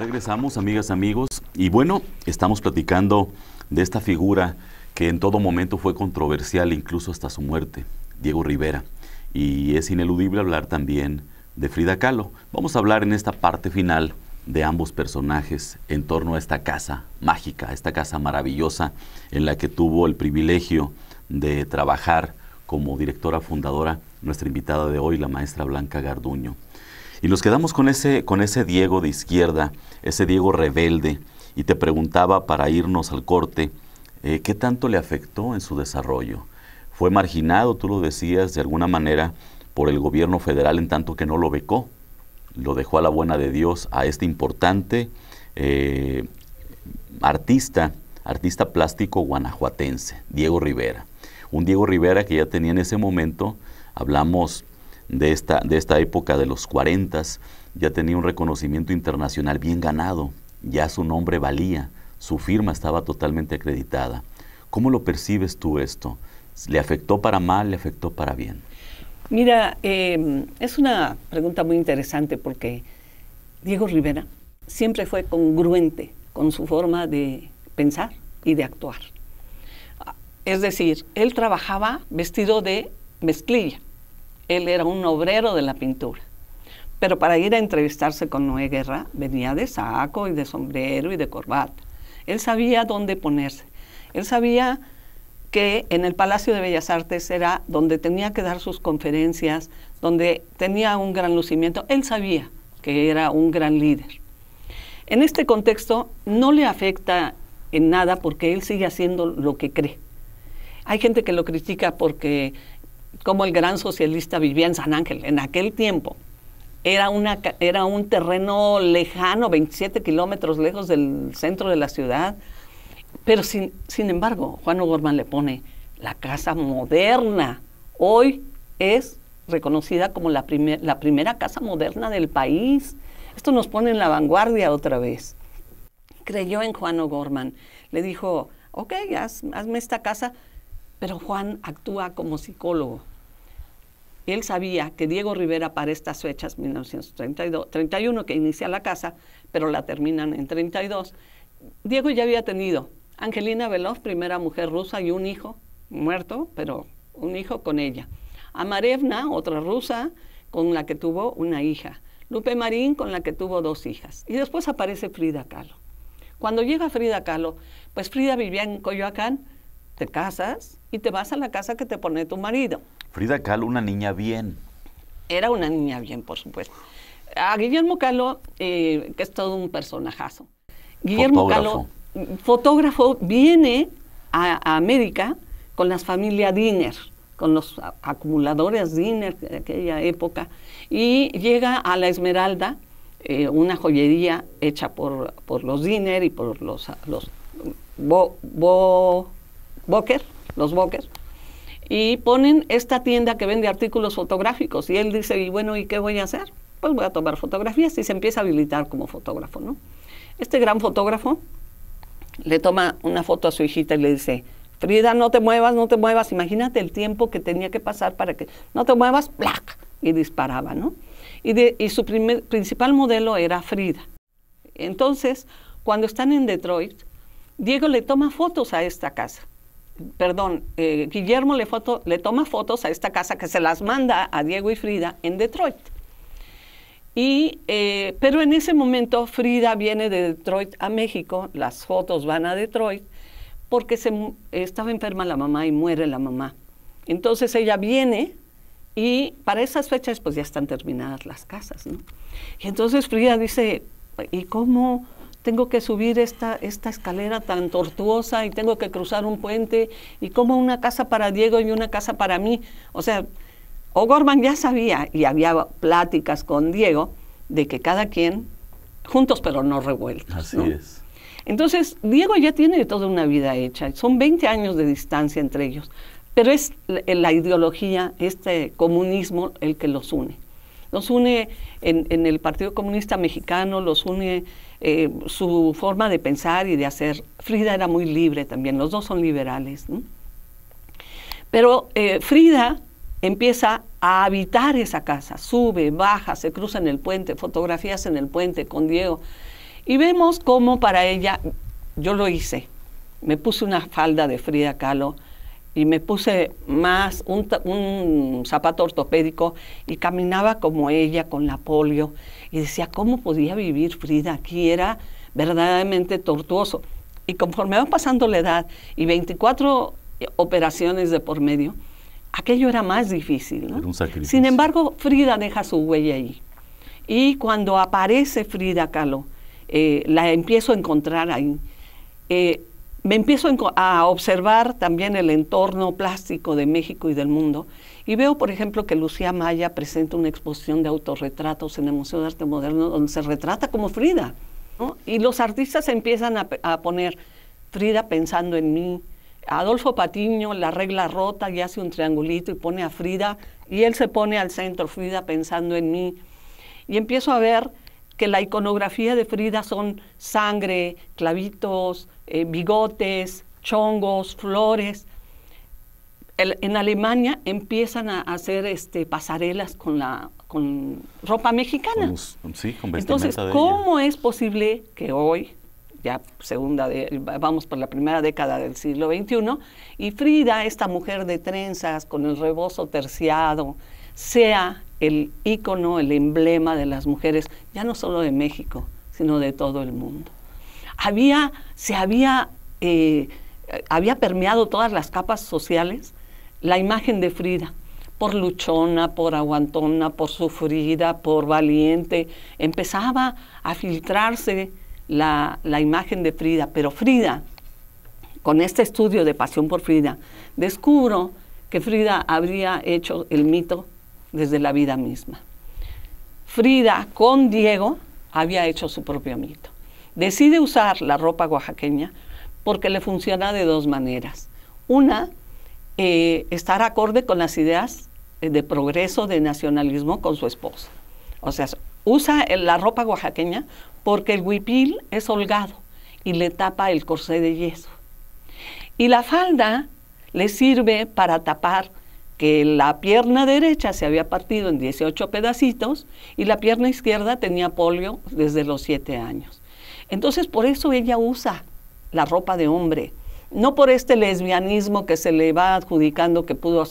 Regresamos, amigas, amigos. Y bueno, estamos platicando de esta figura que en todo momento fue controversial, incluso hasta su muerte, Diego Rivera. Y es ineludible hablar también de Frida Kahlo. Vamos a hablar en esta parte final de ambos personajes en torno a esta casa mágica, esta casa maravillosa en la que tuvo el privilegio de trabajar como directora fundadora nuestra invitada de hoy, la maestra Blanca Garduño. Y nos quedamos con ese, con ese Diego de izquierda, ese Diego rebelde. Y te preguntaba para irnos al corte, eh, ¿qué tanto le afectó en su desarrollo? Fue marginado, tú lo decías, de alguna manera por el gobierno federal en tanto que no lo becó. Lo dejó a la buena de Dios a este importante eh, artista, artista plástico guanajuatense, Diego Rivera. Un Diego Rivera que ya tenía en ese momento, hablamos de esta, de esta época de los 40, ya tenía un reconocimiento internacional bien ganado, ya su nombre valía, su firma estaba totalmente acreditada. ¿Cómo lo percibes tú esto? ¿Le afectó para mal, le afectó para bien? Mira, em, es una pregunta muy interesante porque Diego Rivera siempre fue congruente con su forma de pensar y de actuar. Es decir, él trabajaba vestido de mezclilla, él era un obrero de la pintura. Pero para ir a entrevistarse con Noé Guerra venía de saco y de sombrero y de corbata. Él sabía dónde ponerse. Él sabía que en el Palacio de Bellas Artes era donde tenía que dar sus conferencias, donde tenía un gran lucimiento. Él sabía que era un gran líder. En este contexto no le afecta en nada porque él sigue haciendo lo que cree. Hay gente que lo critica porque como el gran socialista vivía en San Ángel en aquel tiempo. Era, una, era un terreno lejano, 27 kilómetros lejos del centro de la ciudad. Pero sin, sin embargo, Juan O'Gorman le pone la casa moderna. Hoy es reconocida como la, la primera casa moderna del país. Esto nos pone en la vanguardia otra vez. Creyó en Juan O'Gorman. Le dijo, ok, hazme esta casa, pero Juan actúa como psicólogo. Él sabía que Diego Rivera para estas fechas, 1931, que inicia la casa, pero la terminan en 32, Diego ya había tenido Angelina Veloz, primera mujer rusa, y un hijo, muerto, pero un hijo con ella. Amarevna, otra rusa, con la que tuvo una hija. Lupe Marín, con la que tuvo dos hijas. Y después aparece Frida Kahlo. Cuando llega Frida Kahlo, pues Frida vivía en Coyoacán, te casas y te vas a la casa que te pone tu marido. Frida Kahlo, una niña bien. Era una niña bien, por supuesto. A Guillermo Kahlo, eh, que es todo un personajazo. Guillermo Kahlo, fotógrafo, viene a, América con las familias Diner, con los acumuladores Diner de aquella época, y llega a la Esmeralda, eh, una joyería hecha por, los Diner y por los, los bo, Boker, los Boker, y ponen esta tienda que vende artículos fotográficos. Y él dice, y bueno, ¿y qué voy a hacer? Pues voy a tomar fotografías y se empieza a habilitar como fotógrafo, ¿no? Este gran fotógrafo le toma una foto a su hijita y le dice, Frida, no te muevas, no te muevas. Imagínate el tiempo que tenía que pasar para que no te muevas, ¡plac! Y disparaba, ¿no? Y, de, y su primer, principal modelo era Frida. Entonces, cuando están en Detroit, Diego le toma fotos a esta casa perdón, eh, Guillermo le, toma fotos a esta casa que se las manda a Diego y Frida en Detroit. Y, eh, pero en ese momento Frida viene de Detroit a México, las fotos van a Detroit, porque se, estaba enferma la mamá y muere la mamá. Entonces ella viene y para esas fechas pues ya están terminadas las casas, Y entonces Frida dice, pues, ¿y cómo? tengo que subir esta, esta escalera tan tortuosa y tengo que cruzar un puente y como una casa para Diego y una casa para mí. O sea, O'Gorman ya sabía y había pláticas con Diego de que cada quien, juntos pero no revueltos. Así es. Entonces, Diego ya tiene toda una vida hecha, son 20 años de distancia entre ellos, pero es la ideología, este comunismo, el que los une. Los une en, el Partido Comunista Mexicano, los une eh, su forma de pensar y de hacer. Frida era muy libre también, los dos son liberales. Pero eh, Frida empieza a habitar esa casa, sube, baja, se cruza en el puente, fotografías en el puente con Diego. Y vemos cómo para ella, yo lo hice, me puse una falda de Frida Kahlo, y me puse más un, zapato ortopédico y caminaba como ella con la polio y decía, ¿cómo podía vivir Frida? Aquí era verdaderamente tortuoso. Y conforme va pasando la edad y 24 operaciones de por medio, aquello era más difícil. Sin embargo, Frida deja su huella ahí. Y cuando aparece Frida Kahlo, eh, la empiezo a encontrar ahí. Eh, me empiezo a observar también el entorno plástico de México y del mundo y veo, por ejemplo, que Lucía Maya presenta una exposición de autorretratos en el Museo de Arte Moderno donde se retrata como Frida. ¿no? Y los artistas empiezan a, a, poner Frida pensando en mí, Adolfo Patiño la regla rota y hace un triangulito y pone a Frida y él se pone al centro, Frida pensando en mí. Y empiezo a ver que la iconografía de Frida son sangre, clavitos, eh, bigotes, chongos, flores. en Alemania empiezan a hacer este, pasarelas con, la, con ropa mexicana. sí, con Entonces, de ¿cómo es posible que hoy, ya segunda de, vamos por la primera década del siglo XXI, y Frida, esta mujer de trenzas con el rebozo terciado, sea el icono, el emblema de las mujeres, ya no solo de México, sino de todo el mundo. Había, se había, eh, había permeado todas las capas sociales la imagen de Frida, por luchona, por aguantona, por sufrida, por valiente. Empezaba a filtrarse la, la imagen de Frida, pero Frida, con este estudio de Pasión por Frida, descubro que Frida habría hecho el mito desde la vida misma. Frida con Diego había hecho su propio mito. Decide usar la ropa oaxaqueña porque le funciona de dos maneras. Una, eh, estar acorde con las ideas eh, de progreso, de nacionalismo con su esposa. O sea, usa la ropa oaxaqueña porque el huipil es holgado y le tapa el corsé de yeso. Y la falda le sirve para tapar que la pierna derecha se había partido en 18 pedacitos y la pierna izquierda tenía polio desde los 7 años. Entonces por eso ella usa la ropa de hombre, no por este lesbianismo que se le va adjudicando que pudo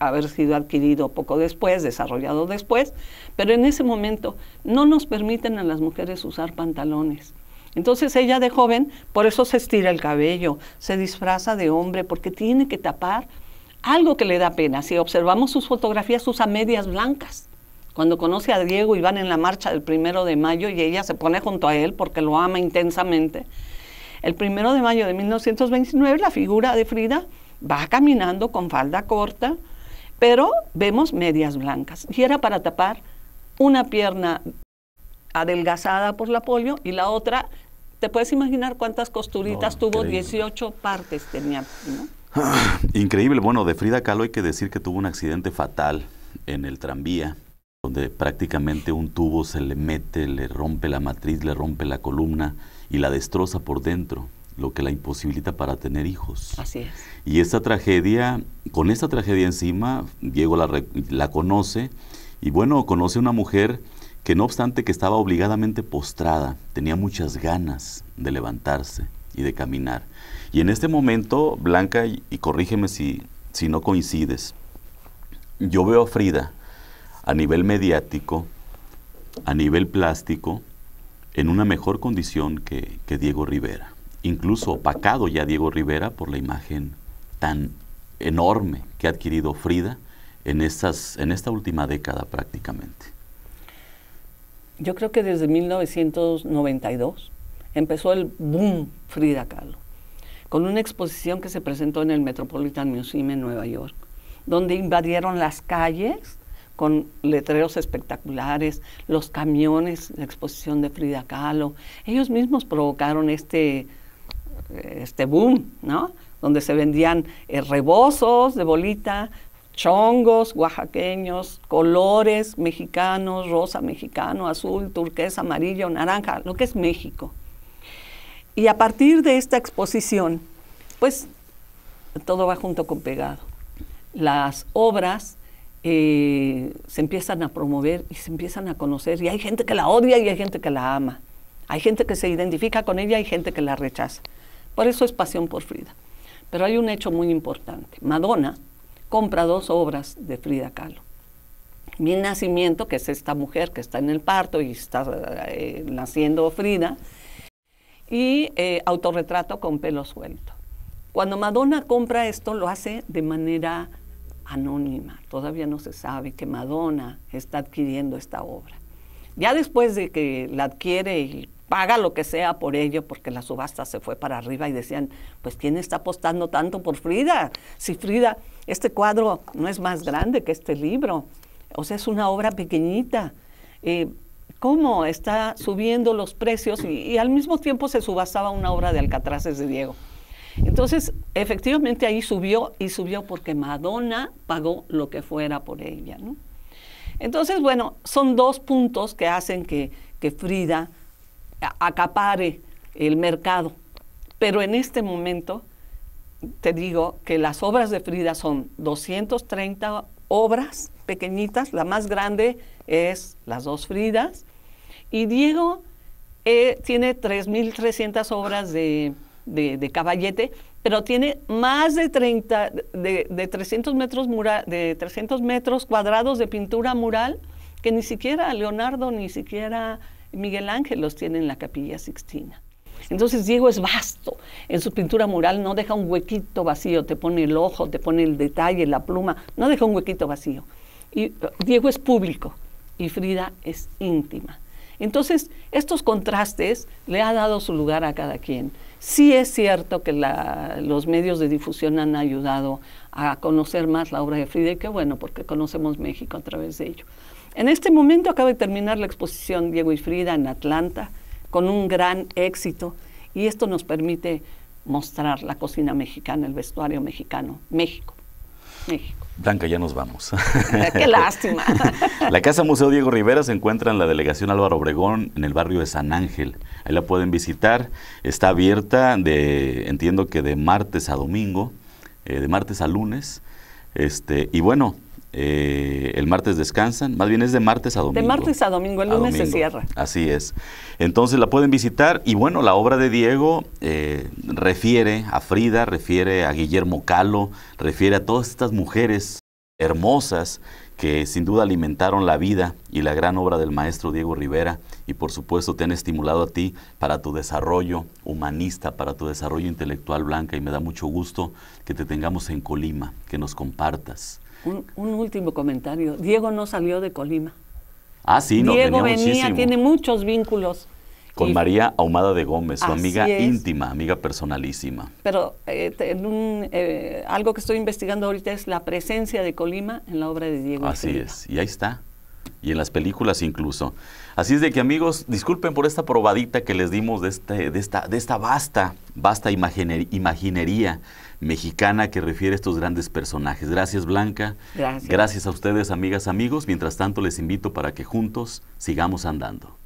haber sido adquirido poco después, desarrollado después, pero en ese momento no nos permiten a las mujeres usar pantalones. Entonces ella de joven, por eso se estira el cabello, se disfraza de hombre, porque tiene que tapar algo que le da pena. Si observamos sus fotografías, usa medias blancas. Cuando conoce a Diego y van en la marcha del primero de mayo y ella se pone junto a él porque lo ama intensamente, el primero de mayo de 1929 la figura de Frida va caminando con falda corta, pero vemos medias blancas. Y era para tapar una pierna adelgazada por la polio y la otra, te puedes imaginar cuántas costuritas tuvo, 18 partes tenía. ¿no? Ah, increíble. Bueno, de Frida Kahlo hay que decir que tuvo un accidente fatal en el tranvía, donde prácticamente un tubo se le mete, le rompe la matriz, le rompe la columna y la destroza por dentro, lo que la imposibilita para tener hijos. Así es. Y esta tragedia, con esta tragedia encima, Diego la, la conoce y bueno, conoce a una mujer que no obstante que estaba obligadamente postrada, tenía muchas ganas de levantarse y de caminar. Y en este momento, Blanca, y, corrígeme si, si no coincides, yo veo a Frida a nivel mediático, a nivel plástico, en una mejor condición que, Diego Rivera. Incluso opacado ya Diego Rivera por la imagen tan enorme que ha adquirido Frida en, en esta última década prácticamente. Yo creo que desde 1992 empezó el boom Frida Kahlo, con una exposición que se presentó en el Metropolitan Museum en Nueva York, donde invadieron las calles con letreros espectaculares, los camiones, la exposición de Frida Kahlo. Ellos mismos provocaron este, este boom, ¿no? Donde se vendían eh, rebozos de bolita, chongos oaxaqueños, colores mexicanos, rosa mexicano, azul, turquesa, amarillo, naranja, lo que es México. Y a partir de esta exposición, pues todo va junto con pegado. Las obras eh, se empiezan a promover y se empiezan a conocer. Y hay gente que la odia y hay gente que la ama. Hay gente que se identifica con ella y hay gente que la rechaza. Por eso es pasión por Frida. Pero hay un hecho muy importante. Madonna compra dos obras de Frida Kahlo. Mi nacimiento, que es esta mujer que está en el parto y está eh, naciendo Frida, y eh, autorretrato con pelo suelto. Cuando Madonna compra esto, lo hace de manera anónima. Todavía no se sabe que Madonna está adquiriendo esta obra. Ya después de que la adquiere y paga lo que sea por ello, porque la subasta se fue para arriba y decían, pues ¿quién está apostando tanto por Frida? Si Frida, este cuadro no es más grande que este libro, o sea, es una obra pequeñita. Eh, cómo está subiendo los precios y, al mismo tiempo se subastaba una obra de Alcatrazes de Diego. Entonces, efectivamente ahí subió y subió porque Madonna pagó lo que fuera por ella. Entonces, bueno, son dos puntos que hacen que, que Frida acapare el mercado. Pero en este momento, te digo que las obras de Frida son 230 obras pequeñitas, la más grande es Las dos Fridas, y Diego eh, tiene 3.300 obras de, de, caballete, pero tiene más de, 30, de, de 300 metros cuadrados de pintura mural que ni siquiera Leonardo, ni siquiera Miguel Ángel los tiene en la capilla sixtina. Entonces Diego es vasto. En su pintura mural no deja un huequito vacío, te pone el ojo, te pone el detalle, la pluma, no deja un huequito vacío. Eh, Diego es público y Frida es íntima. Entonces, estos contrastes le han dado su lugar a cada quien. Sí es cierto que los medios de difusión han ayudado a conocer más la obra de Frida y qué bueno, porque conocemos México a través de ello. En este momento acaba de terminar la exposición Diego y Frida en Atlanta, con un gran éxito. Y esto nos permite mostrar la cocina mexicana, el vestuario mexicano, México. México. Blanca, ya nos vamos. Ah, qué lástima. la Casa Museo Diego Rivera se encuentra en la delegación Álvaro Obregón, en el barrio de San Ángel. Ahí la pueden visitar. Está abierta de, entiendo que de martes a domingo, eh, de martes a lunes. Este, y bueno, eh, el martes descansan, más bien es de martes a domingo. De martes a domingo, el lunes se cierra. Así es. Entonces la pueden visitar y bueno, la obra de Diego eh, refiere a Frida, refiere a Guillermo Calo, refiere a todas estas mujeres hermosas que sin duda alimentaron la vida y la gran obra del maestro Diego Rivera y por supuesto te han estimulado a ti para tu desarrollo humanista, para tu desarrollo intelectual blanca y me da mucho gusto que te tengamos en Colima, que nos compartas un, último comentario. Diego no salió de Colima. Ah, sí, no, Diego venía, tiene muchos vínculos. Con María Ahumada de Gómez, su amiga íntima, amiga personalísima. Pero eh, eh, algo que estoy investigando ahorita es la presencia de Colima en la obra de Diego. Así es, y ahí está. Y en las películas incluso. Así es de que amigos, disculpen por esta probadita que les dimos de, este, de, esta, de esta vasta, vasta imaginería mexicana que refiere a estos grandes personajes. Gracias Blanca. Gracias. Gracias a ustedes, amigas, amigos. Mientras tanto, les invito para que juntos sigamos andando.